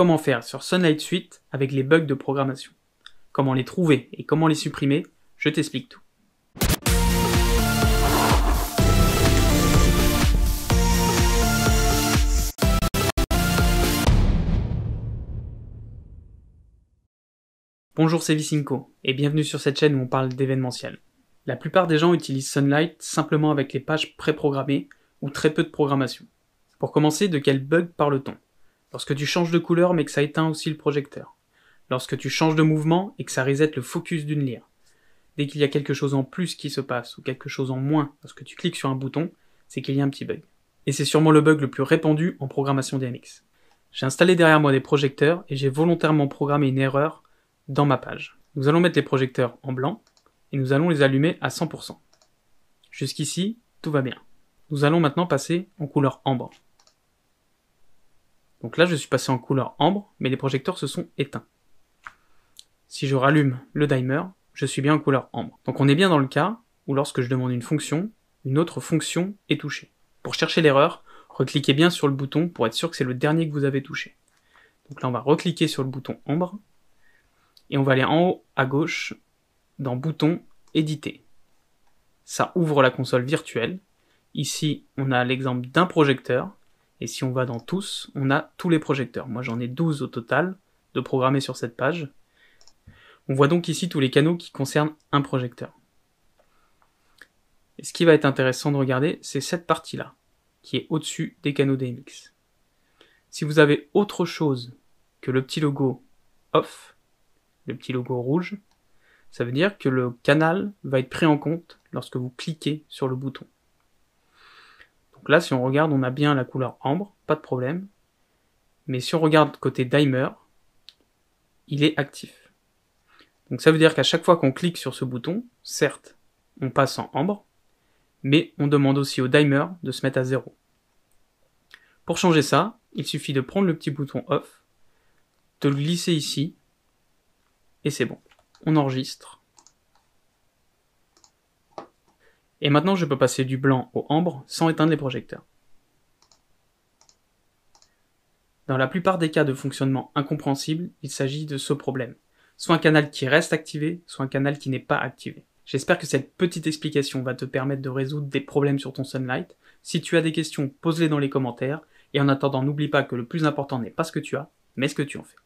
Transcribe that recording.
comment faire sur Sunlight Suite avec les bugs de programmation. Comment les trouver et comment les supprimer, je t'explique tout. Bonjour, c'est Vicinco et bienvenue sur cette chaîne où on parle d'événementiel. La plupart des gens utilisent Sunlight simplement avec les pages préprogrammées ou très peu de programmation. Pour commencer, de quel bug parle-t-on Lorsque tu changes de couleur mais que ça éteint aussi le projecteur. Lorsque tu changes de mouvement et que ça reset le focus d'une lyre. Dès qu'il y a quelque chose en plus qui se passe ou quelque chose en moins lorsque tu cliques sur un bouton, c'est qu'il y a un petit bug. Et c'est sûrement le bug le plus répandu en programmation DMX. J'ai installé derrière moi des projecteurs et j'ai volontairement programmé une erreur dans ma page. Nous allons mettre les projecteurs en blanc et nous allons les allumer à 100%. Jusqu'ici, tout va bien. Nous allons maintenant passer en couleur ambre. Donc là, je suis passé en couleur ambre, mais les projecteurs se sont éteints. Si je rallume le dimer, je suis bien en couleur ambre. Donc on est bien dans le cas où lorsque je demande une fonction, une autre fonction est touchée. Pour chercher l'erreur, recliquez bien sur le bouton pour être sûr que c'est le dernier que vous avez touché. Donc là, on va recliquer sur le bouton ambre, et on va aller en haut à gauche dans Bouton Éditer. Ça ouvre la console virtuelle. Ici, on a l'exemple d'un projecteur et si on va dans tous, on a tous les projecteurs. Moi j'en ai 12 au total de programmés sur cette page. On voit donc ici tous les canaux qui concernent un projecteur. Et ce qui va être intéressant de regarder, c'est cette partie-là, qui est au-dessus des canaux DMX. Si vous avez autre chose que le petit logo off, le petit logo rouge, ça veut dire que le canal va être pris en compte lorsque vous cliquez sur le bouton. Donc là, si on regarde, on a bien la couleur ambre, pas de problème. Mais si on regarde côté dimer, il est actif. Donc ça veut dire qu'à chaque fois qu'on clique sur ce bouton, certes, on passe en ambre, mais on demande aussi au dimer de se mettre à zéro. Pour changer ça, il suffit de prendre le petit bouton off, de le glisser ici, et c'est bon. On enregistre. Et maintenant je peux passer du blanc au ambre sans éteindre les projecteurs. Dans la plupart des cas de fonctionnement incompréhensible, il s'agit de ce problème. Soit un canal qui reste activé, soit un canal qui n'est pas activé. J'espère que cette petite explication va te permettre de résoudre des problèmes sur ton Sunlight. Si tu as des questions, pose-les dans les commentaires. Et en attendant, n'oublie pas que le plus important n'est pas ce que tu as, mais ce que tu en fais.